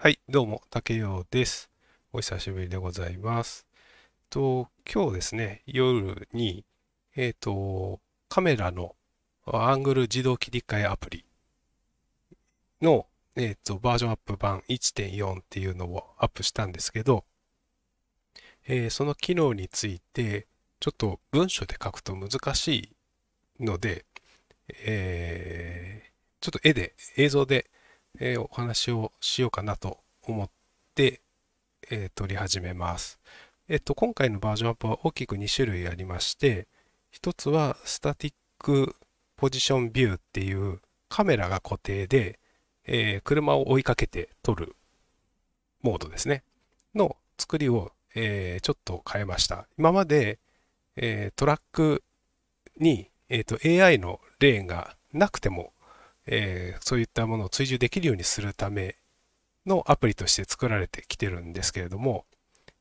はい、どうも、竹雄です。お久しぶりでございます。と、今日ですね、夜に、えっ、ー、と、カメラのアングル自動切り替えアプリの、えっ、ー、と、バージョンアップ版1.4っていうのをアップしたんですけど、えー、その機能について、ちょっと文章で書くと難しいので、えちょっと絵で、映像でえー、お話をしようかなと思って、えー、撮り始めます。えっ、と、今回のバージョンアップは大きく2種類ありまして、1つはスタティックポジションビューっていうカメラが固定で、えー、車を追いかけて撮るモードですね。の作りを、えー、ちょっと変えました。今まで、えー、トラックに、えーと、と AI のレーンがなくてもえー、そういったものを追従できるようにするためのアプリとして作られてきてるんですけれども、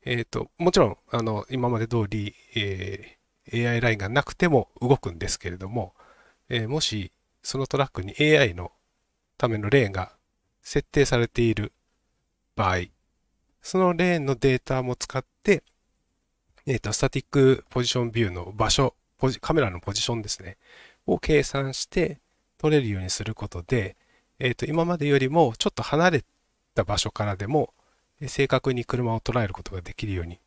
えーと、もちろんあの今まで通り、えー、AI ラインがなくても動くんですけれども、えー、もしそのトラックに AI のためのレーンが設定されている場合、そのレーンのデータも使って、えーと、スタティックポジションビューの場所、カメラのポジションですね、を計算して、取れるようにすることで、えー、と今までよりもちょっと離れた場所からでも正確に車を捉えることができるように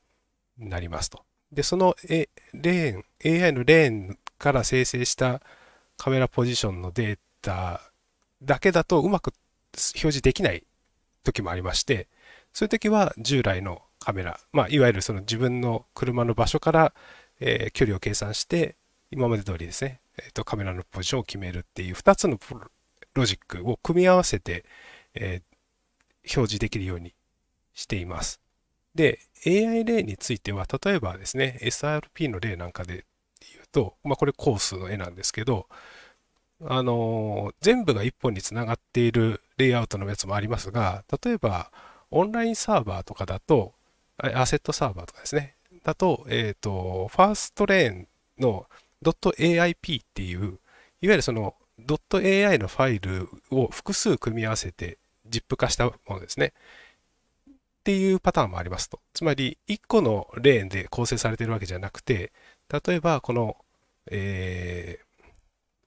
なりますと。で、その、えレーン、AI のレーンから生成したカメラポジションのデータだけだとうまく表示できない時もありまして、そういう時は従来のカメラ、まあ、いわゆるその自分の車の場所から、えー、距離を計算して、今まで通りですね、えーと、カメラのポジションを決めるっていう2つのロジックを組み合わせて、えー、表示できるようにしています。で、AI 例については、例えばですね、SRP の例なんかで言うと、まあ、これコースの絵なんですけど、あのー、全部が1本につながっているレイアウトのやつもありますが、例えば、オンラインサーバーとかだと、アセットサーバーとかですね、だと、えっ、ー、と、ファーストレーンの .aip っていう、いわゆるその .ai のファイルを複数組み合わせて ZIP 化したものですね。っていうパターンもありますと。つまり、1個のレーンで構成されているわけじゃなくて、例えば、この、えー、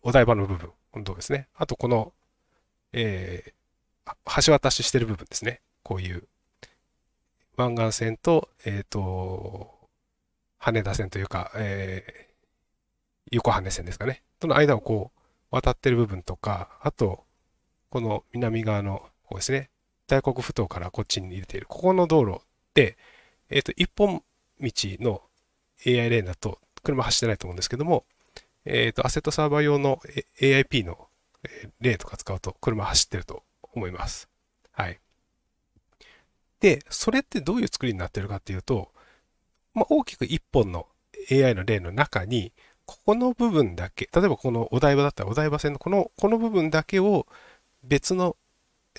お台場の部分、どうですね。あと、この、えー、橋渡ししてる部分ですね。こういう、湾岸線と、えっ、ー、と、羽田線というか、えー、横羽線ですかね。との間をこう渡ってる部分とか、あと、この南側の方ですね、大黒ふ頭からこっちに入れている、ここの道路で、えっ、ー、と、一本道の AI レーンだと、車走ってないと思うんですけども、えっ、ー、と、アセットサーバー用の AIP のレーンとか使うと、車走ってると思います。はい。で、それってどういう作りになってるかっていうと、まあ、大きく一本の AI の例の中に、ここの部分だけ、例えばこのお台場だったらお台場線のこの、この部分だけを別の、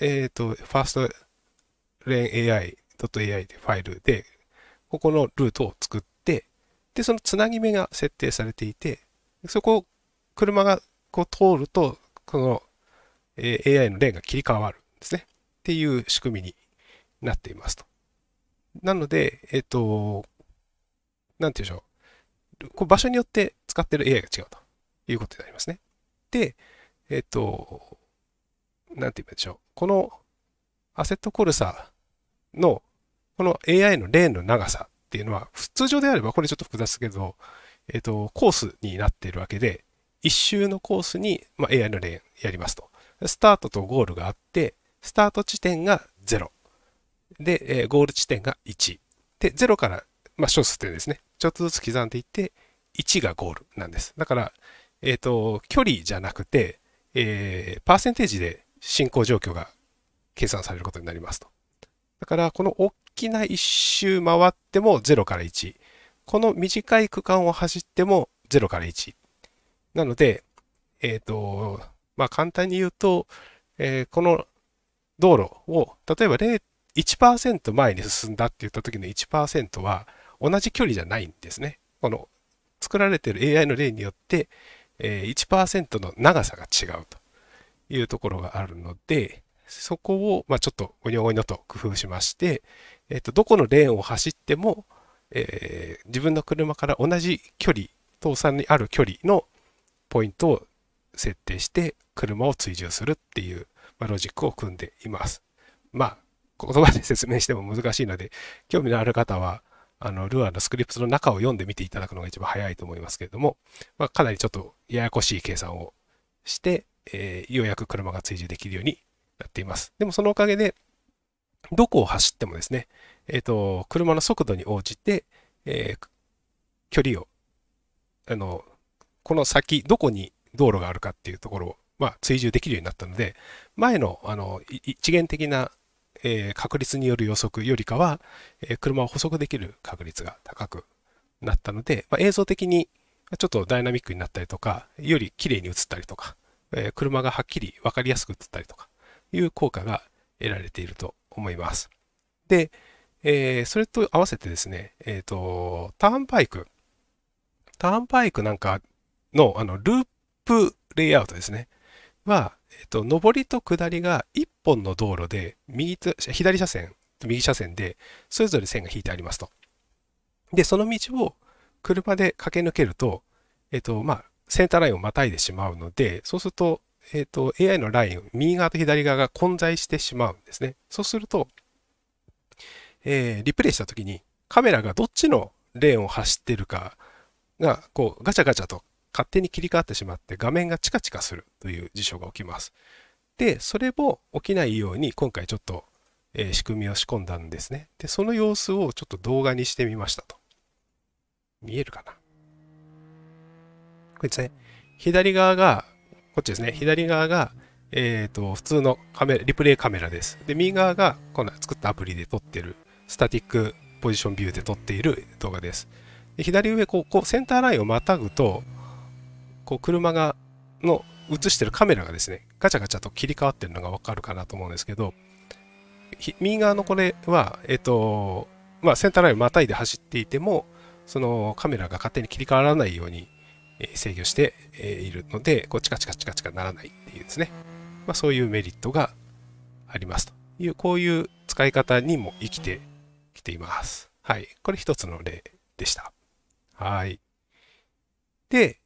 えっ、ー、と、ファーストレーン AI.ai でファイルで、ここのルートを作って、で、そのつなぎ目が設定されていて、そこを車がこう通ると、この、え AI のレーンが切り替わるんですね。っていう仕組みになっていますと。なので、えっ、ー、と、なんていうんでしょう。こう場所によって使ってる AI が違うということになりますね。で、えっ、ー、と、なんて言うんでしょう。このアセットコルサの、この AI のレーンの長さっていうのは、普通上であればこれちょっと複雑ですけど、えっ、ー、と、コースになっているわけで、一周のコースに、まあ、AI のレーンやりますと。スタートとゴールがあって、スタート地点が0。で、えー、ゴール地点が1。で、0からまあ、小数点ですね。ちょっとずつ刻んでいって、1がゴールなんです。だから、えっ、ー、と、距離じゃなくて、えー、パーセンテージで進行状況が計算されることになりますと。だから、この大きな1周回っても0から1。この短い区間を走っても0から1。なので、えっ、ー、と、まあ、簡単に言うと、えー、この道路を、例えば0.1% 1前に進んだって言った時の1%は、同じ距離じゃないんですね。この作られてる AI の例によって、え1%の長さが違うというところがあるので、そこを、まちょっとおにょおにょと工夫しまして、えっ、と、どこのレーンを走っても、え自分の車から同じ距離、倒産にある距離のポイントを設定して車を追従するっていう、まロジックを組んでいます。まあ、言葉で説明しても難しいので、興味のある方は、あの、ルアーのスクリプトの中を読んでみていただくのが一番早いと思いますけれども、まあ、かなりちょっとややこしい計算をして、えー、ようやく車が追従できるようになっています。でもそのおかげで、どこを走ってもですね、えっ、ー、と、車の速度に応じて、えー、距離を、あの、この先、どこに道路があるかっていうところを、まあ、追従できるようになったので、前の、あの、一元的なえー、確率による予測よりかは、えー、車を捕捉できる確率が高くなったので、まあ、映像的にちょっとダイナミックになったりとか、より綺麗に映ったりとか、えー、車がはっきり分かりやすく映ったりとかいう効果が得られていると思います。で、えー、それと合わせてですね、えっ、ー、と、ターンバイク、ターンバイクなんかのあのループレイアウトですね、は、えっと、上りと下りが1本の道路で右と左車線と右車線でそれぞれ線が引いてありますと。で、その道を車で駆け抜けると、えっと、まあ、センターラインをまたいでしまうので、そうすると、えっと、AI のライン、右側と左側が混在してしまうんですね。そうすると、えー、リプレイしたときに、カメラがどっちのレーンを走ってるかが、こう、ガチャガチャと勝手に切り替わってしまって画面がチカチカするという事象が起きます。で、それも起きないように今回ちょっと、えー、仕組みを仕込んだんですね。で、その様子をちょっと動画にしてみましたと。見えるかなこれですね。左側が、こっちですね。左側が、えっ、ー、と、普通のカメラ、リプレイカメラです。で、右側が、この作ったアプリで撮ってる、スタティックポジションビューで撮っている動画です。で左上こう、こう、センターラインをまたぐと、こう車がの映してるカメラがですねガチャガチャと切り替わってるのが分かるかなと思うんですけど右側のこれは、えっ、とまあ、センターラインをまたいで走っていてもそのカメラが勝手に切り替わらないように制御しているのでこうチカチカチカチカならないっていうですね、まあ、そういうメリットがありますというこういう使い方にも生きてきています。はい。これ一つの例でした。はい。で、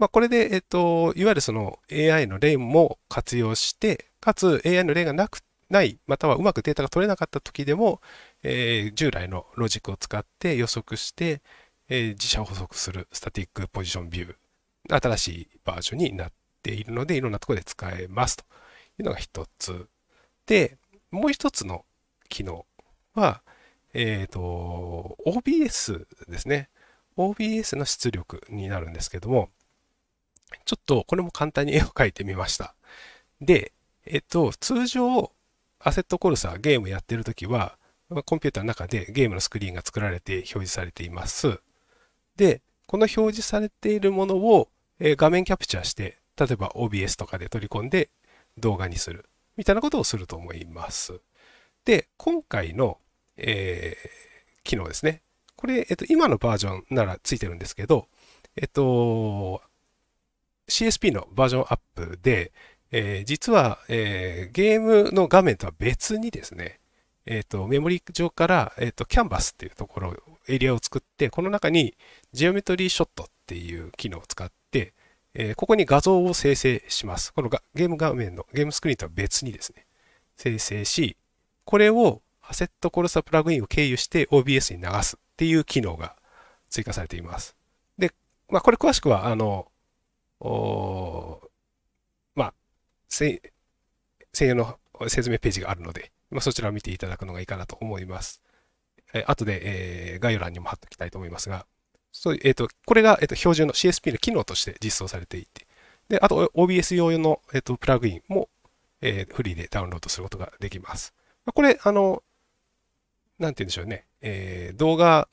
まあ、これで、えっと、いわゆるその AI の例も活用して、かつ AI の例がなく、ない、またはうまくデータが取れなかった時でも、えー、従来のロジックを使って予測して、えー、自社を補足するスタティックポジションビュー、新しいバージョンになっているので、いろんなところで使えますというのが一つ。で、もう一つの機能は、えっ、ー、と、OBS ですね。OBS の出力になるんですけども、ちょっとこれも簡単に絵を描いてみました。で、えっと、通常、アセットコルサーゲームやってるときは、コンピューターの中でゲームのスクリーンが作られて表示されています。で、この表示されているものを画面キャプチャーして、例えば OBS とかで取り込んで動画にするみたいなことをすると思います。で、今回の、えー、機能ですね。これ、えっと、今のバージョンならついてるんですけど、えっと、CSP のバージョンアップで、えー、実は、えー、ゲームの画面とは別にですね、えーと、メモリ上から、えーと、とキャンバスっていうところ、エリアを作って、この中にジオメトリーショットっていう機能を使って、えー、ここに画像を生成します。このがゲーム画面のゲームスクリーンとは別にですね、生成し、これをアセットコルサプラグインを経由して OBS に流すっていう機能が追加されています。で、まあ、これ詳しくは、あの、おまあ、専用の説明ページがあるので、まあ、そちらを見ていただくのがいいかなと思います。え後で、えー、概要欄にも貼っておきたいと思いますが、そうえーと、これが、えーと、標準の CSP の機能として実装されていて、であと OBS 用の、えーと、プラグインも、えー、フリーでダウンロードすることができます。これ、あの、なんて言うんでしょうね、えー、動画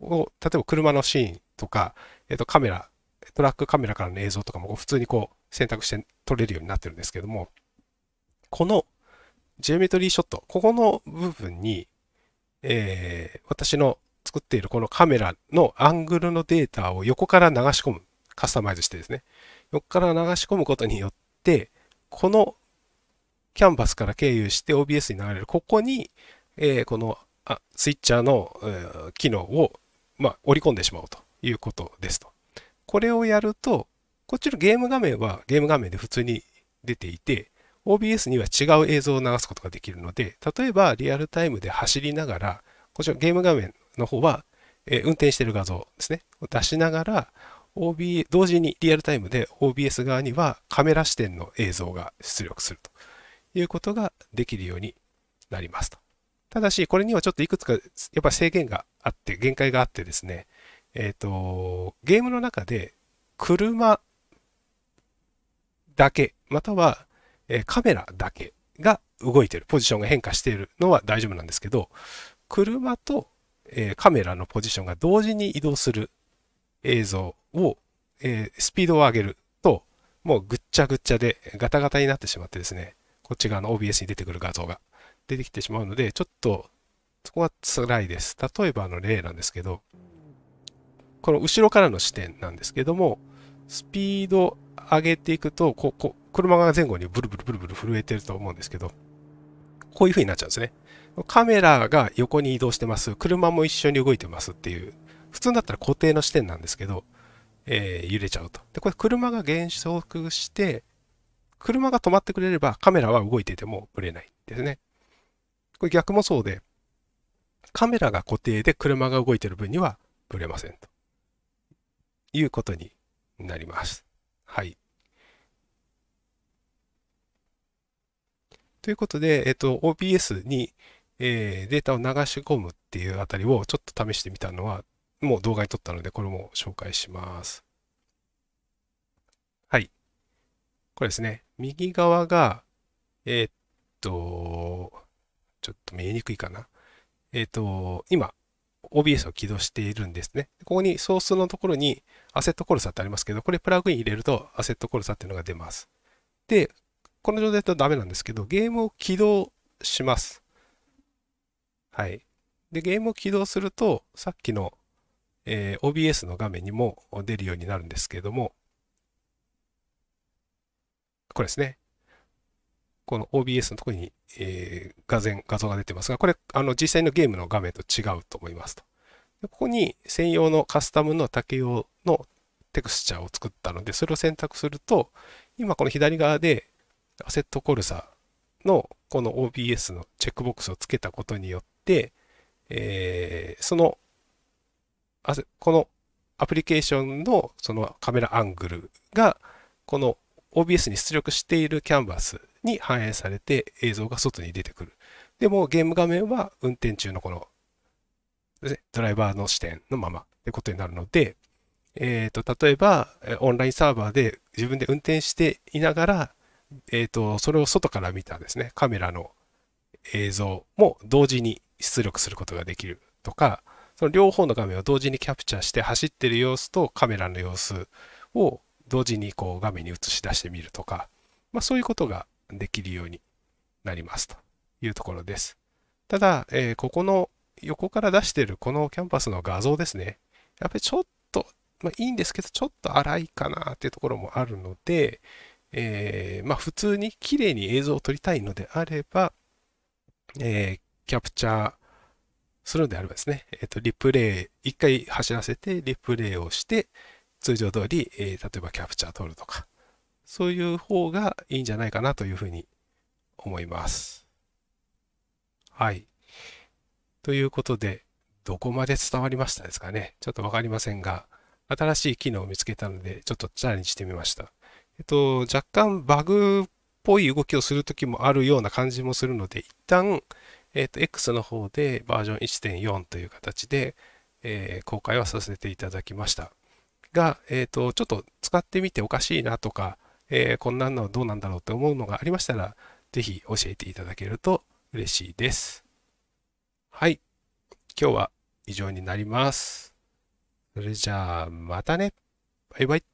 を、例えば車のシーンとか、えー、とカメラトラックカメラからの映像とかも普通にこう選択して撮れるようになってるんですけども、このジオメトリーショット、ここの部分に、えー、私の作っているこのカメラのアングルのデータを横から流し込む。カスタマイズしてですね。横から流し込むことによって、このキャンバスから経由して OBS に流れる、ここに、えー、このあスイッチャーの、えー、機能を、まあ、織り込んでしまおうということですと。これをやると、こっちのゲーム画面はゲーム画面で普通に出ていて、OBS には違う映像を流すことができるので、例えばリアルタイムで走りながら、こちらゲーム画面の方は、えー、運転してる画像ですね、を出しながら、OB、同時にリアルタイムで OBS 側にはカメラ視点の映像が出力するということができるようになりますと。ただし、これにはちょっといくつかやっぱ制限があって、限界があってですね、えっ、ー、と、ゲームの中で車だけ、または、えカメラだけが動いてる、ポジションが変化しているのは大丈夫なんですけど、車と、えカメラのポジションが同時に移動する映像を、えスピードを上げると、もうぐっちゃぐっちゃでガタガタになってしまってですね、こっち側の OBS に出てくる画像が出てきてしまうので、ちょっとそこは辛いです。例えばの例なんですけど、この後ろからの視点なんですけども、スピード上げていくと、ここ、車が前後にブルブルブルブル震えてると思うんですけど、こういう風になっちゃうんですね。カメラが横に移動してます。車も一緒に動いてますっていう。普通だったら固定の視点なんですけど、えー、揺れちゃうと。で、これ車が減速して、車が止まってくれればカメラは動いててもブレないですね。これ逆もそうで、カメラが固定で車が動いてる分にはブレませんと。いうことになります。はい。ということで、えっと、OBS に、えー、データを流し込むっていうあたりをちょっと試してみたのは、もう動画に撮ったので、これも紹介します。はい。これですね。右側が、えー、っと、ちょっと見えにくいかな。えー、っと、今、OBS を起動しているんですね。ここにソースのところにアセットコルサってありますけど、これプラグイン入れるとアセットコルサっていうのが出ます。で、この状態だとダメなんですけど、ゲームを起動します。はい。で、ゲームを起動すると、さっきの、えー、OBS の画面にも出るようになるんですけれども、これですね。この OBS のところに、えー、画前画像が出てますが、これ、あの、実際のゲームの画面と違うと思いますと。でここに専用のカスタムの竹用のテクスチャーを作ったので、それを選択すると、今この左側でアセットコルサのこの OBS のチェックボックスをつけたことによって、えー、その、このアプリケーションのそのカメラアングルが、この OBS に出力しているキャンバスに反映されて映像が外に出てくる。でもゲーム画面は運転中のこのドライバーの視点のままってことになるので、えーと、例えばオンラインサーバーで自分で運転していながら、えーと、とそれを外から見たですねカメラの映像も同時に出力することができるとかその両方の画面を同時にキャプチャーして走ってる様子とカメラの様子を同時にこう画面に映し出してみるとか、まあ、そういうことができるようになりますというところです。ただ、えー、ここの横から出してるこのキャンパスの画像ですね。やっぱりちょっと、まあ、いいんですけど、ちょっと荒いかなっていうところもあるので、えー、まあ、普通に綺麗に映像を撮りたいのであれば、えー、キャプチャーするのであればですね、えっ、ー、と、リプレイ、一回走らせてリプレイをして、通常通り、え例えばキャプチャー撮るとか、そういう方がいいんじゃないかなというふうに思います。はい。ということで、どこまで伝わりましたですかね。ちょっとわかりませんが、新しい機能を見つけたので、ちょっとチャレンジしてみました。えっと、若干バグっぽい動きをするときもあるような感じもするので、一旦、えっと、X の方でバージョン1.4という形で、えー、公開はさせていただきました。が、えっと、ちょっと使ってみておかしいなとか、えー、こんなのはどうなんだろうって思うのがありましたら、ぜひ教えていただけると嬉しいです。はい。今日は以上になります。それじゃあ、またね。バイバイ。